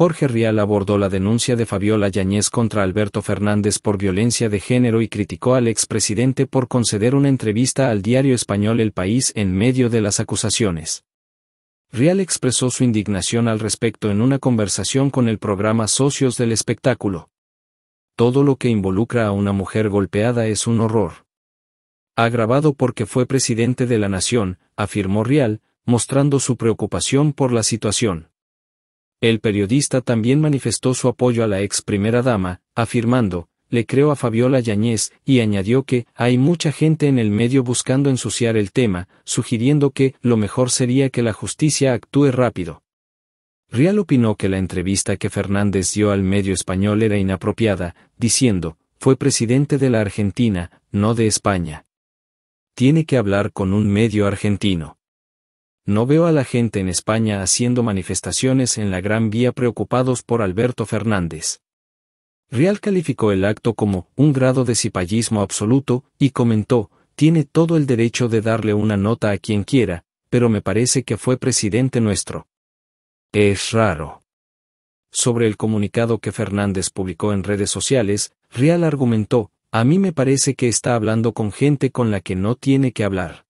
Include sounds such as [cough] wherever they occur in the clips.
Jorge Rial abordó la denuncia de Fabiola Yáñez contra Alberto Fernández por violencia de género y criticó al expresidente por conceder una entrevista al diario español El País en medio de las acusaciones. Rial expresó su indignación al respecto en una conversación con el programa Socios del Espectáculo. Todo lo que involucra a una mujer golpeada es un horror. Agravado porque fue presidente de la nación, afirmó Rial, mostrando su preocupación por la situación. El periodista también manifestó su apoyo a la ex primera dama, afirmando, le creo a Fabiola Yañez". y añadió que, hay mucha gente en el medio buscando ensuciar el tema, sugiriendo que, lo mejor sería que la justicia actúe rápido. Rial opinó que la entrevista que Fernández dio al medio español era inapropiada, diciendo, fue presidente de la Argentina, no de España. Tiene que hablar con un medio argentino. No veo a la gente en España haciendo manifestaciones en la Gran Vía preocupados por Alberto Fernández. Real calificó el acto como un grado de cipallismo absoluto y comentó, tiene todo el derecho de darle una nota a quien quiera, pero me parece que fue presidente nuestro. Es raro. Sobre el comunicado que Fernández publicó en redes sociales, Real argumentó, a mí me parece que está hablando con gente con la que no tiene que hablar.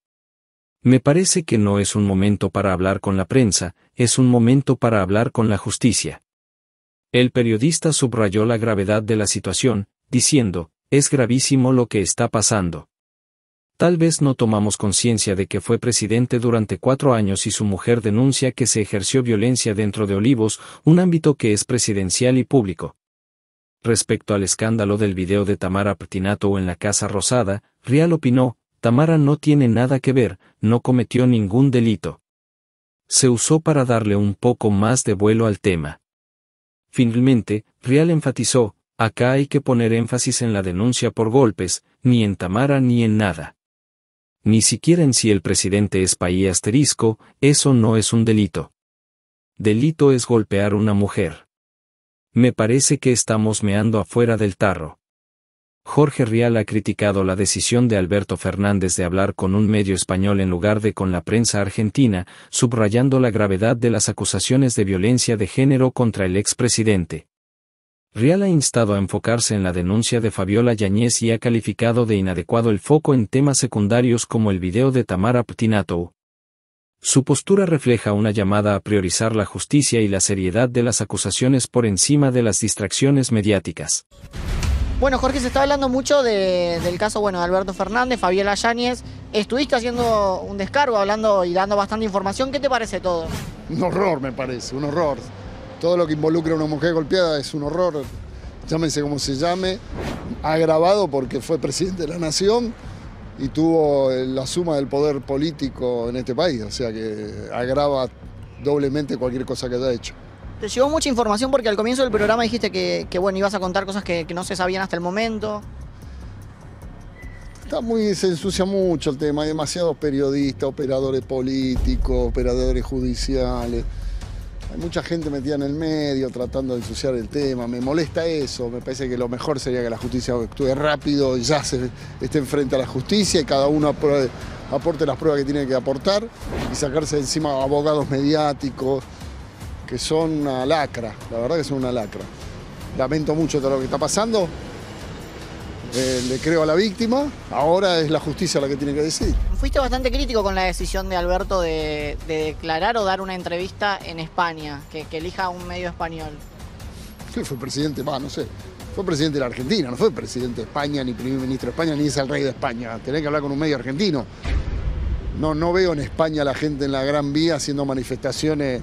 Me parece que no es un momento para hablar con la prensa, es un momento para hablar con la justicia. El periodista subrayó la gravedad de la situación, diciendo, es gravísimo lo que está pasando. Tal vez no tomamos conciencia de que fue presidente durante cuatro años y su mujer denuncia que se ejerció violencia dentro de Olivos, un ámbito que es presidencial y público. Respecto al escándalo del video de Tamara Pertinato en la Casa Rosada, Rial opinó, Tamara no tiene nada que ver, no cometió ningún delito. Se usó para darle un poco más de vuelo al tema. Finalmente, Rial enfatizó, acá hay que poner énfasis en la denuncia por golpes, ni en Tamara ni en nada. Ni siquiera en si el presidente es país asterisco, eso no es un delito. Delito es golpear una mujer. Me parece que estamos meando afuera del tarro. Jorge Rial ha criticado la decisión de Alberto Fernández de hablar con un medio español en lugar de con la prensa argentina, subrayando la gravedad de las acusaciones de violencia de género contra el expresidente. Rial ha instado a enfocarse en la denuncia de Fabiola Yáñez y ha calificado de inadecuado el foco en temas secundarios como el video de Tamara Ptinato. Su postura refleja una llamada a priorizar la justicia y la seriedad de las acusaciones por encima de las distracciones mediáticas. Bueno, Jorge, se está hablando mucho del caso bueno, de Alberto Fernández, Fabiola Yáñez. Estuviste haciendo un descargo, hablando y dando bastante información. ¿Qué te parece todo? Un horror, me parece, un horror. Todo lo que involucra a una mujer golpeada es un horror, Llámese como se llame. Agravado porque fue presidente de la nación y tuvo eh, la suma del poder político en este país. O sea que agrava doblemente cualquier cosa que haya hecho. Te llegó mucha información porque al comienzo del programa dijiste que, bueno, ibas a contar cosas que, no se sabían hasta el momento. Está muy, se ensucia mucho el tema, hay demasiados periodistas, operadores políticos, operadores judiciales. Hay mucha gente metida en el medio tratando de ensuciar el tema. Me molesta eso. Me parece que lo mejor sería que la justicia actúe rápido y ya se esté enfrente a la justicia y cada uno aporte las pruebas que tiene que aportar y sacarse de encima abogados mediáticos que son una lacra, la verdad que son una lacra. Lamento mucho todo lo que está pasando, eh, le creo a la víctima, ahora es la justicia la que tiene que decidir. Fuiste bastante crítico con la decisión de Alberto de, declarar o dar una entrevista en España, que, que elija un medio español. Sí, fue presidente, va, no sé, fue presidente de la Argentina, no fue presidente de España, ni primer ministro de España, ni es el rey de España. Tenés que hablar con un medio argentino. No, no veo en España a la gente en la Gran Vía haciendo manifestaciones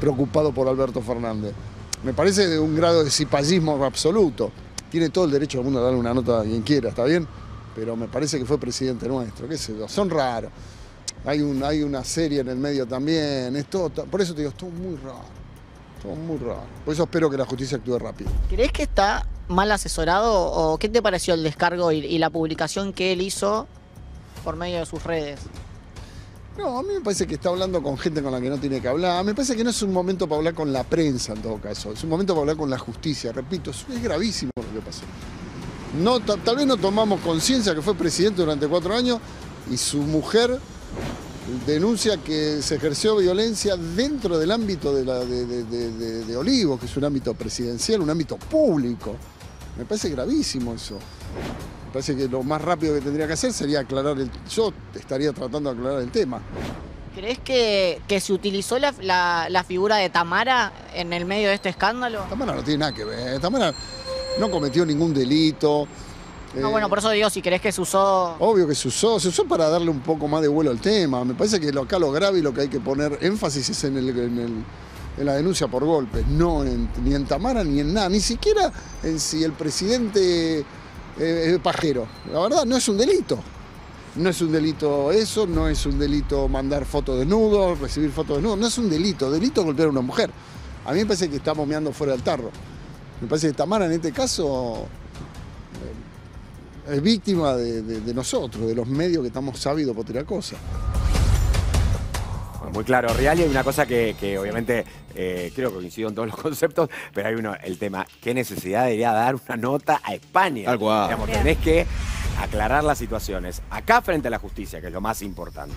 preocupado por Alberto Fernández. Me parece de un grado de cipallismo absoluto. Tiene todo el derecho del mundo a darle una nota a quien quiera, ¿está bien? Pero me parece que fue presidente nuestro, qué sé son raros. Hay, hay una serie en el medio también, por eso te digo, es muy raro. Todo muy raro. Por eso espero que la justicia actúe rápido. ¿Crees que está mal asesorado o qué te pareció el descargo y la publicación que él hizo por medio de sus redes? No, a mí me parece que está hablando con gente con la que no tiene que hablar. Me parece que no es un momento para hablar con la prensa en todo caso. Es un momento para hablar con la justicia. Repito, es gravísimo lo que pasó. No, tal vez no tomamos conciencia que fue presidente durante cuatro años y su mujer denuncia que se ejerció violencia dentro del ámbito de, la, de, Olivos, que es un ámbito presidencial, un ámbito público. Me parece gravísimo eso. Me parece que lo más rápido que tendría que hacer sería aclarar el... Yo estaría tratando de aclarar el tema. ¿Crees que, que se utilizó la, figura de Tamara en el medio de este escándalo? Tamara no tiene nada que ver. Tamara no cometió ningún delito. No, eh, bueno, por eso digo, si crees que se usó... Obvio que se usó. Se usó para darle un poco más de vuelo al tema. Me parece que lo, acá lo grave y lo que hay que poner énfasis es en, el, en, la denuncia por golpes. No ni en Tamara ni en nada. Ni siquiera en si el presidente eh, pajero. La verdad, no es un delito. No es un delito eso, no es un delito mandar fotos desnudos, recibir fotos desnudos, no es un delito. Delito golpear a una mujer. A mí me parece que estamos meando fuera del tarro. Me parece que Tamara en este caso eh, es víctima de, de nosotros, de los medios que estamos sabidos por tirar cosas muy claro, real. Y hay una cosa que, obviamente eh, creo que coincido en todos los [laughs] conceptos, pero hay uno, el tema, ¿qué necesidad debería dar una nota a España? Tal cual. tenés que aclarar las situaciones. Acá frente a la justicia, que es lo más importante.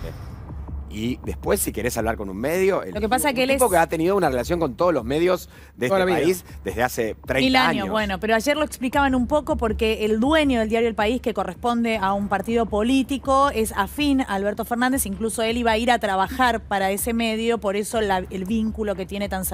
Y después, si querés hablar con un medio, el, Lo que pasa un, que él que ha tenido una relación con todos los medios de este país desde hace 30 Mil años. Bueno, pero ayer lo explicaban un poco porque el dueño del diario El País, que corresponde a un partido político, es afín a Alberto Fernández. Incluso él iba a ir a trabajar para ese medio, por eso el vínculo que tiene tan cercano.